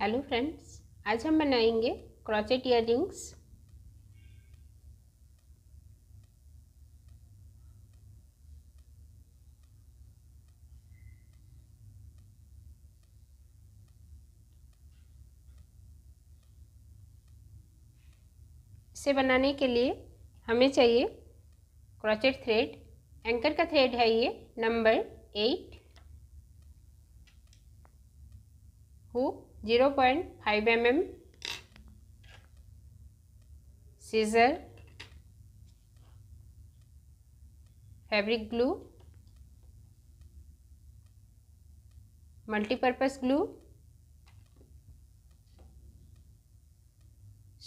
hello friends आज हम बनाएंगे क्रॉचेट इयर रिंग्स इसे बनाने के लिए हमें चाहिए क्रॉचेट थ्रेड एंकर का थ्रेड है ये number eight hook zero point five m m scissor fabric glue multipurpose glue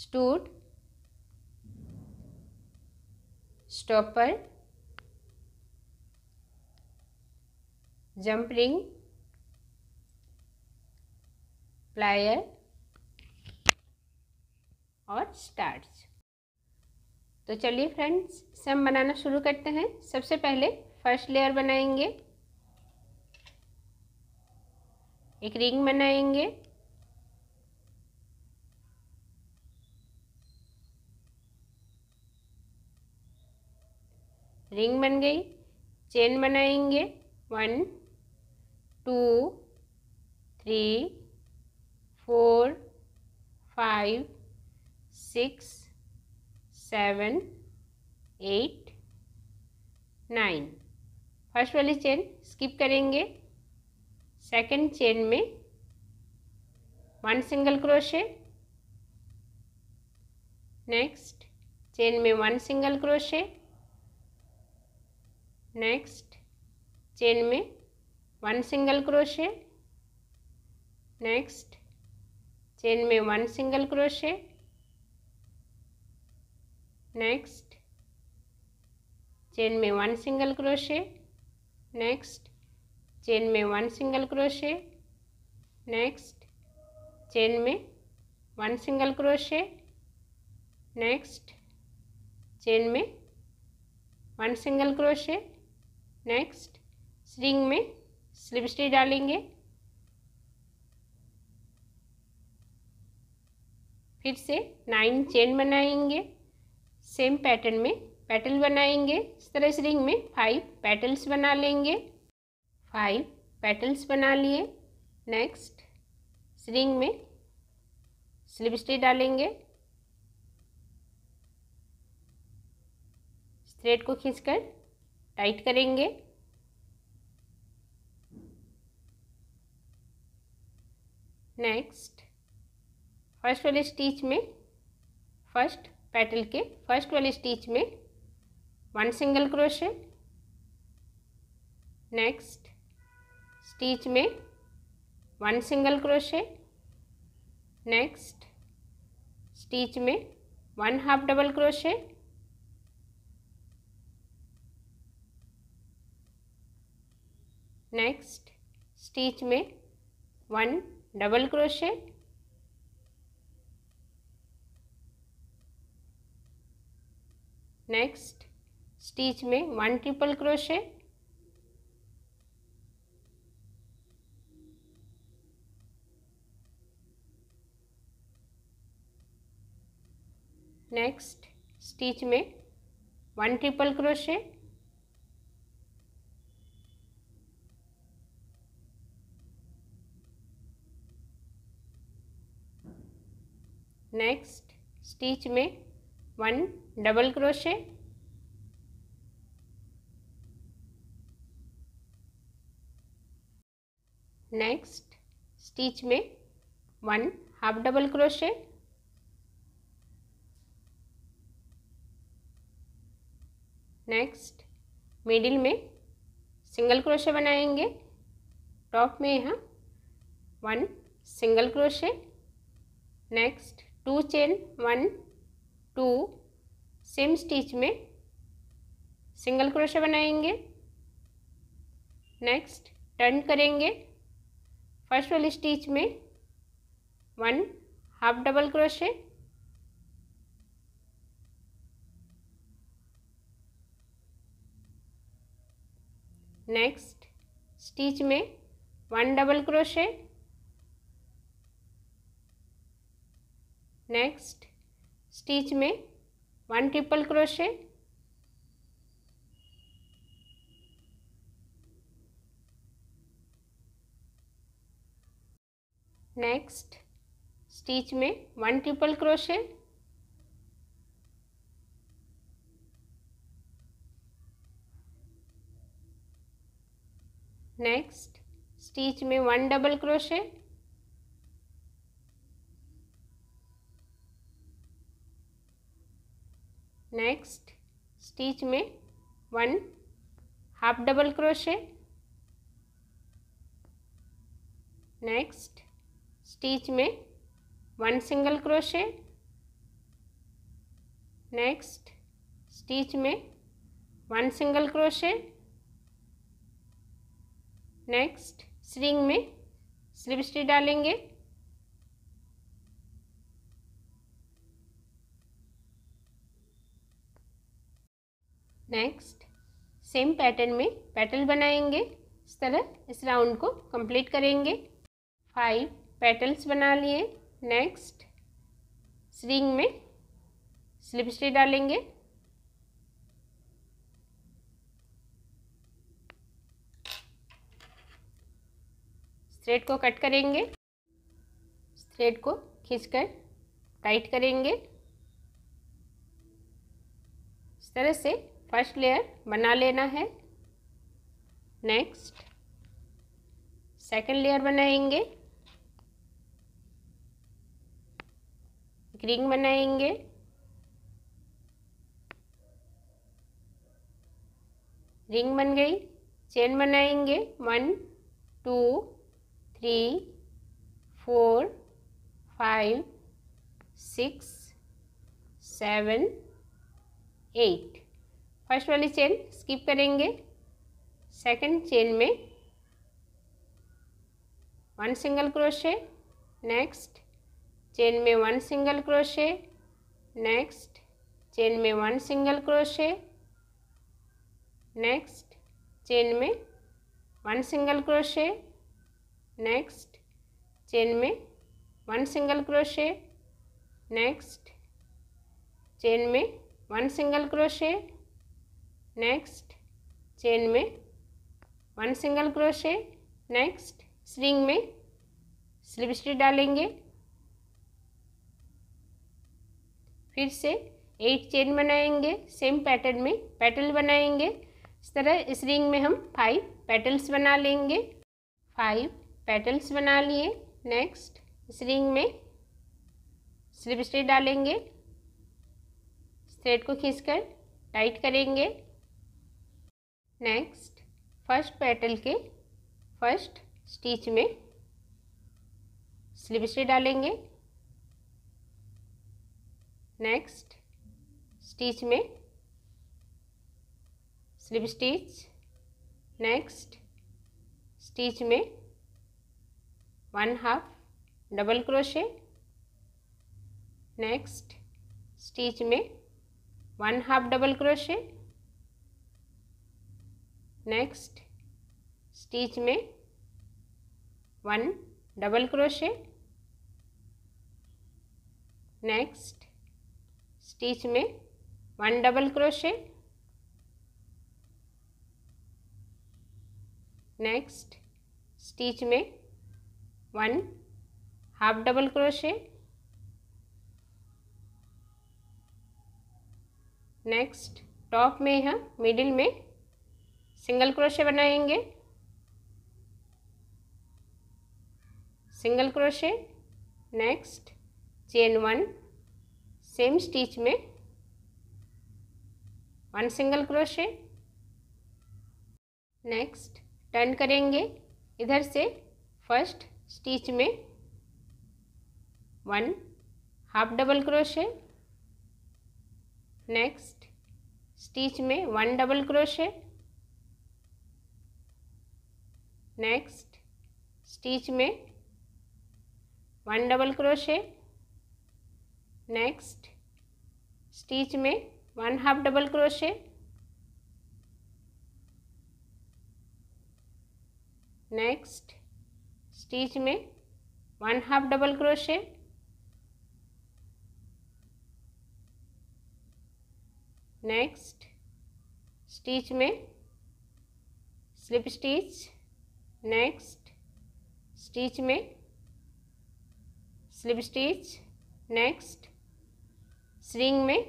stud stopper jump ring plier और स्टार्च तो चलिए फ्रेंड्स इसे हम बनाना शुरू करते हैं सबसे पहले फर्स्ट लेयर बनाएंगे एक रिंग बनाएंगे रिंग बन गई चेन बनाएंगे one two three four five six seven eight nine first वाली चेन स्किप करेंगे सेकंड चेन में one single crochet next chain में one single crochet next chain में one single crochet next chain में one single crochet next chain में one single crochet next chain में one single crochet next chain में one single crochet next chain में one single crochet next string में slip stitch डालेंगे फिर से nine chain बनाएंगे सेम पैटर्न में पेटल बनाएंगे इस तरह इस रिंग में फाइव पेटल्स बना लेंगे फाइव पेटल्स बना लिए नेक्स्ट इस रिंग में स्लिप स्टिच डालेंगे थ्रेड को खींचकर टाइट करेंगे नेक्स्ट फर्स्ट वाले स्टिच में फर्स्ट पैटल के फर्स्ट वाले स्टिच में one single crochet next stitch में one single crochet next stitch में one half double crochet next stitch में one double crochet next stitch में one triple crochet next stitch में one triple crochet next stitch में one double crochet next stitch में one half double crochet next middle में single crochet बनाएंगे top में यहाँ one single crochet next two chain one two same stitch में single crochet बनाएंगे next turn करेंगे first वाली स्टिच में one half double crochet next stitch में one double crochet next stitch में one triple crochet next stitch में one triple crochet next stitch में one double crochet next stitch में one half double crochet next stitch में one single crochet next stitch में one single crochet next string में slip stitch डालेंगे next same pattern में petal बनाएंगे इस तरह इस राउंड को कंप्लीट करेंगे फाइव पेटल्स बना लिए नेक्स्ट स्रिंग में स्लिप स्टिच डालेंगे थ्रेड को कट करेंगे थ्रेड को खींचकर टाइट करेंगे इस तरह से फर्स्ट लेयर बना लेना है नेक्स्ट सेकंड लेयर बनाएंगे रिंग बनाएंगे रिंग बन गई चेन बनाएंगे one two three four five six seven eight first वाली चेन स्किप करेंगे सेकंड चेन में one single crochet next chain में one single crochet next chain में one single crochet next chain में one single crochet next chain में one single crochet next chain में one single crochet next chain में one single crochet next string में slip stitch डालेंगे फिर से eight chain बनाएंगे सेम पैटर्न में पेटल बनाएंगे इस तरह इस रिंग में हम फाइव पेटल्स बना लेंगे फाइव पेटल्स बना लिए नेक्स्ट इस रिंग में स्लिप स्टिच डालेंगे थ्रेड को खींचकर टाइट करेंगे नेक्स्ट फर्स्ट पेटल के फर्स्ट स्टिच में स्लिप स्टिच डालेंगे नेक्स्ट स्टिच में स्लिप स्टिच नेक्स्ट स्टिच में one half double crochet next stitch में one half double crochet next stitch में one double crochet next stitch में one double crochet next stitch में one half double crochet next top में है middle में single crochet बनाएंगे single crochet next chain one same stitch में one single crochet next turn करेंगे इधर से फर्स्ट स्टिच में one half double crochet next stitch में one double crochet next stitch में one double crochet next stitch में one half double crochet next stitch में one half double crochet next stitch में slip stitch next stitch में slip stitch next string में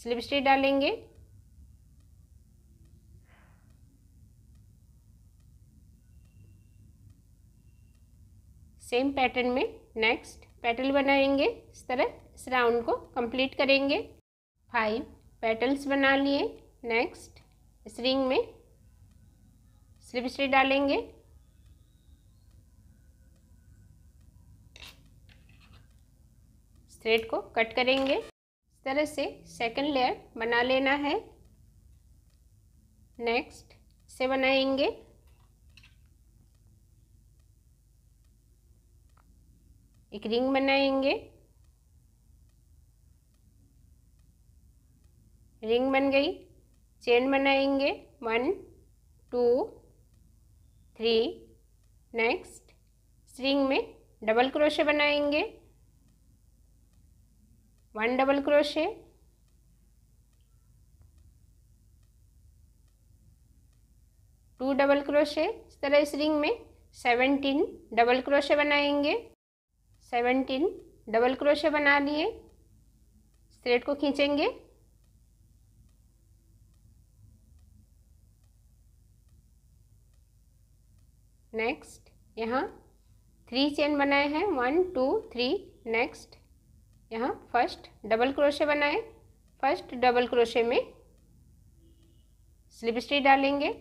slip stitch डालेंगे same pattern में next petal बनाएंगे इस तरह इस राउंड को कंप्लीट करेंगे फाइव पेटल्स बना लिए नेक्स्ट स्ट्रिंग में स्लिप स्टिच डालेंगे थ्रेड को कट करेंगे इस तरह से सेकंड लेयर बना लेना है नेक्स्ट से बनाएंगे एक रिंग बनाएंगे रिंग बन गई चेन बनाएंगे one two three next string में डबल क्रोशे बनाएंगे one double crochet two double crochet इस तरह रिंग में सेवनटीन डबल क्रोशे बनाएंगे सेवनटीन डबल क्रोशे बना लिए स्ट्रेट को खींचेंगे नेक्स्ट यहाँ थ्री चेन बनाए हैं वन टू थ्री नेक्स्ट यहाँ फर्स्ट डबल क्रोशे बनाए फर्स्ट डबल क्रोशे में स्लिप स्टिच डालेंगे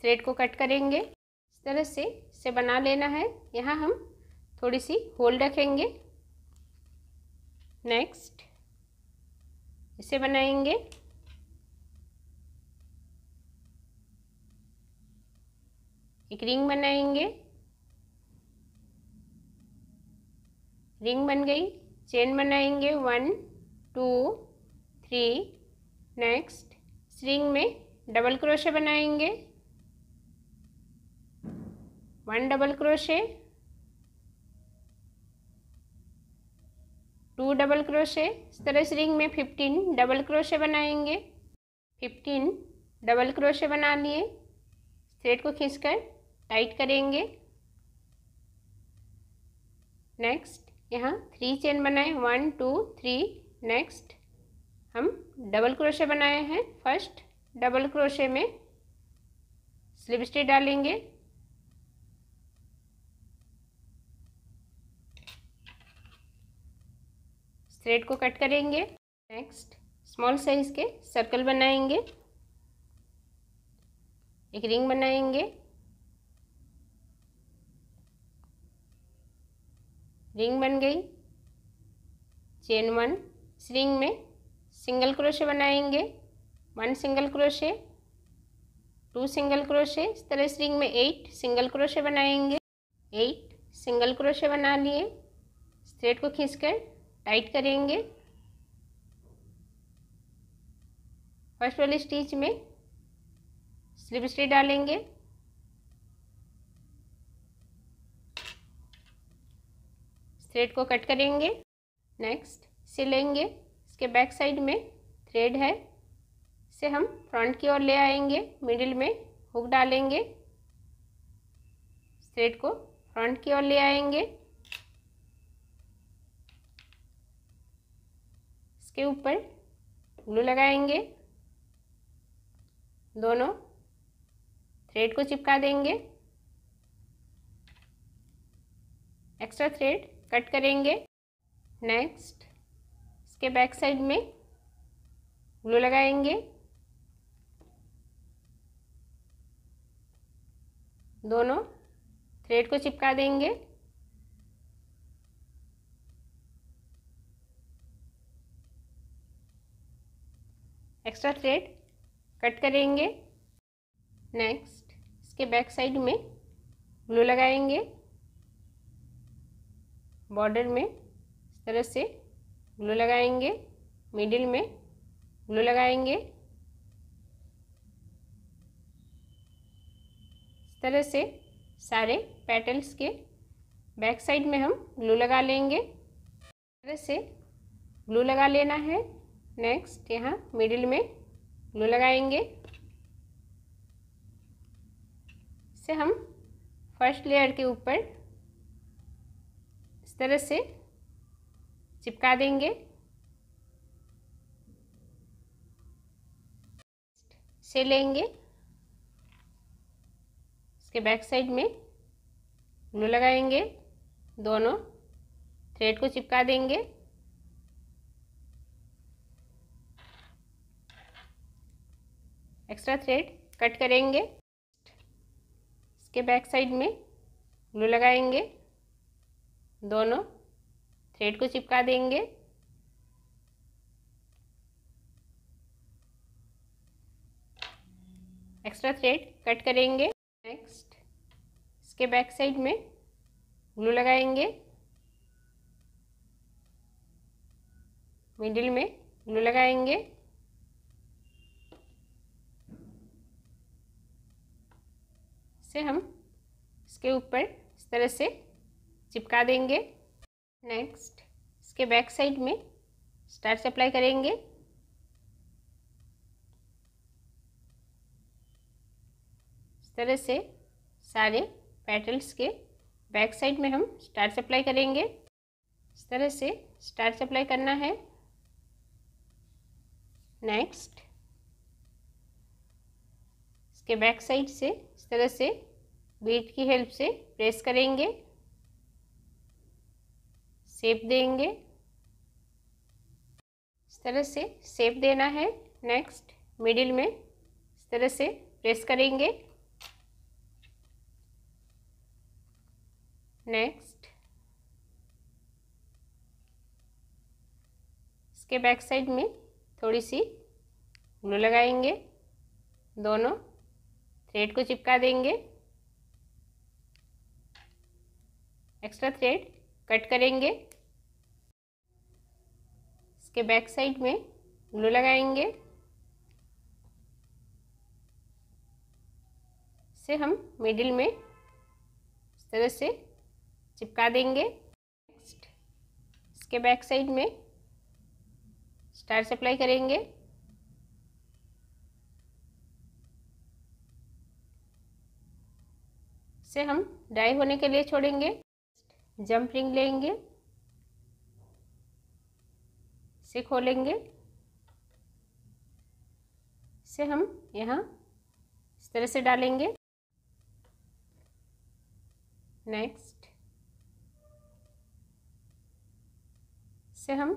थ्रेड को कट करेंगे इस तरह से इसे बना लेना है यहाँ हम थोड़ी सी होल रखेंगे नेक्स्ट इसे बनाएंगे एक रिंग बनाएंगे रिंग बन गई चेन बनाएंगे one two three next ring में डबल क्रोशे बनाएंगे one double crochet two double crochet इस तरह से रिंग में फिफ्टीन डबल क्रोशे बनाएंगे फिफ्टीन डबल क्रोशे बना लिए थ्रेड को खींचकर टाइट करेंगे नेक्स्ट यहाँ थ्री चेन बनाए वन टू थ्री नेक्स्ट हम डबल क्रोशे बनाए हैं फर्स्ट डबल क्रोशे में स्लिप स्टिच डालेंगे थ्रेड को कट करेंगे नेक्स्ट स्मॉल साइज के सर्कल बनाएंगे एक रिंग बनाएंगे रिंग बन गई चेन वन इस रिंग में सिंगल क्रोशे बनाएंगे one single crochet two single crochet इस तरह इस रिंग में एट सिंगल क्रोशे बनाएंगे एट सिंगल क्रोशे बना लिए स्ट्रेट को खींचकर टाइट करेंगे फर्स्ट वाली स्टिच में स्लिप स्टिच डालेंगे थ्रेड को कट करेंगे नेक्स्ट सिलेंगे इसके बैक साइड में थ्रेड है इसे हम फ्रंट की ओर ले आएंगे मिडिल में हुक डालेंगे थ्रेड को फ्रंट की ओर ले आएंगे इसके ऊपर ग्लू लगाएंगे दोनों थ्रेड को चिपका देंगे एक्स्ट्रा थ्रेड कट करेंगे नेक्स्ट इसके बैक साइड में ग्लू लगाएंगे दोनों थ्रेड को चिपका देंगे एक्स्ट्रा थ्रेड कट करेंगे नेक्स्ट इसके बैक साइड में ग्लू लगाएंगे बॉर्डर में इस तरह से ग्लू लगाएंगे मिडिल में ग्लू लगाएंगे इस तरह से सारे पेटल्स के बैक साइड में हम ग्लू लगा लेंगे इस तरह से ग्लू लगा लेना है नेक्स्ट यहाँ मिडिल में ग्लू लगाएंगे से हम फर्स्ट लेयर के ऊपर तरह से चिपका देंगे से लेंगे इसके बैक साइड में ग्लू लगाएंगे दोनों थ्रेड को चिपका देंगे एक्स्ट्रा थ्रेड कट करेंगे इसके बैक साइड में ग्लू लगाएंगे दोनों थ्रेड को चिपका देंगे एक्स्ट्रा थ्रेड कट करेंगे नेक्स्ट इसके बैक साइड में ग्लू लगाएंगे मिडिल में ग्लू लगाएंगे इसे हम इसके ऊपर इस तरह से चिपका देंगे नेक्स्ट इसके बैक साइड में स्टार सप्लाई अप्लाई करेंगे इस तरह से सारे पेटल्स के बैक साइड में हम स्टार सप्लाई अप्लाई करेंगे इस तरह से स्टार सप्लाई अप्लाई करना है नेक्स्ट इसके बैक साइड से इस तरह से बीट की हेल्प से प्रेस करेंगे सेप देंगे इस तरह से सेप देना है नेक्स्ट मिडिल में इस तरह से प्रेस करेंगे नेक्स्ट इसके बैक साइड में थोड़ी सी ग्लू लगाएंगे दोनों थ्रेड को चिपका देंगे एक्स्ट्रा थ्रेड कट करेंगे इसके बैक साइड में ग्लू लगाएंगे से हम मिडिल में इस तरह से चिपका देंगे नेक्स्ट इसके बैक साइड में स्टार सप्लाई करेंगे से हम ड्राई होने के लिए छोड़ेंगे जंप रिंग लेंगे से खोलेंगे से हम यहाँ इस तरह से डालेंगे नेक्स्ट से हम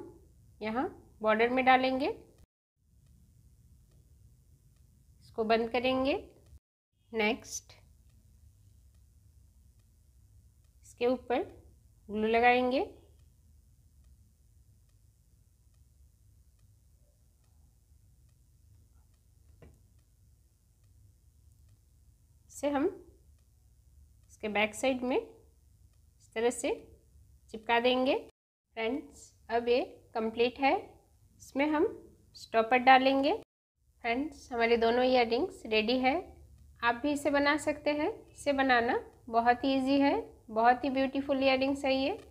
यहाँ बॉर्डर में डालेंगे इसको बंद करेंगे नेक्स्ट इसके ऊपर ग्लू लगाएंगे से हम इसके बैक साइड में इस तरह से चिपका देंगे फ्रेंड्स अब ये कंप्लीट है इसमें हम स्टॉपर डालेंगे फ्रेंड्स हमारे दोनों इयर रेडी है आप भी इसे बना सकते हैं इसे बनाना बहुत ही ईजी है बहुत ही ब्यूटीफुल रिंग्स है ये